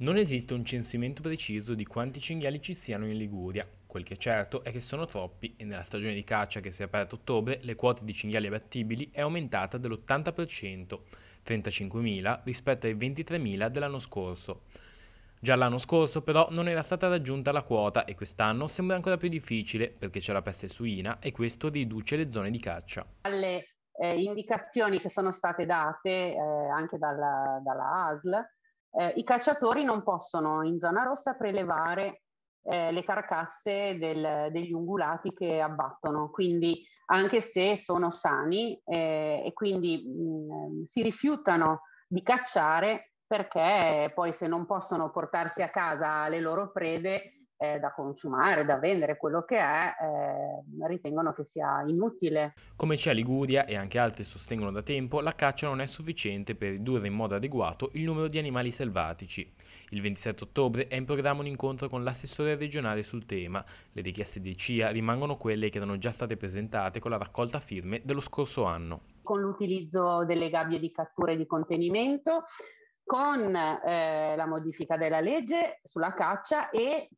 Non esiste un censimento preciso di quanti cinghiali ci siano in Liguria. Quel che è certo è che sono troppi e nella stagione di caccia che si è aperta a ottobre le quote di cinghiali abbattibili è aumentata dell'80%, 35.000 rispetto ai 23.000 dell'anno scorso. Già l'anno scorso però non era stata raggiunta la quota e quest'anno sembra ancora più difficile perché c'è la peste suina e questo riduce le zone di caccia. Alle eh, indicazioni che sono state date eh, anche dalla, dalla ASL eh, I cacciatori non possono in zona rossa prelevare eh, le carcasse del, degli ungulati che abbattono, quindi anche se sono sani eh, e quindi mh, mm, si rifiutano di cacciare perché poi se non possono portarsi a casa le loro prede eh, da consumare, da vendere, quello che è, eh, ritengono che sia inutile. Come c'è Liguria e anche altri sostengono da tempo, la caccia non è sufficiente per ridurre in modo adeguato il numero di animali selvatici. Il 27 ottobre è in programma un incontro con l'assessore regionale sul tema. Le richieste di CIA rimangono quelle che erano già state presentate con la raccolta firme dello scorso anno. Con l'utilizzo delle gabbie di cattura e di contenimento, con eh, la modifica della legge sulla caccia e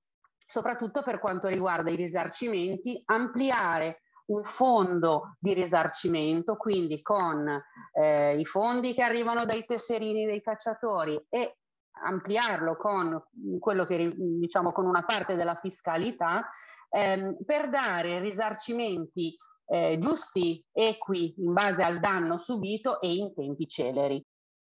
soprattutto per quanto riguarda i risarcimenti, ampliare un fondo di risarcimento, quindi con eh, i fondi che arrivano dai tesserini dei cacciatori e ampliarlo con, quello che, diciamo, con una parte della fiscalità ehm, per dare risarcimenti eh, giusti, equi in base al danno subito e in tempi celeri.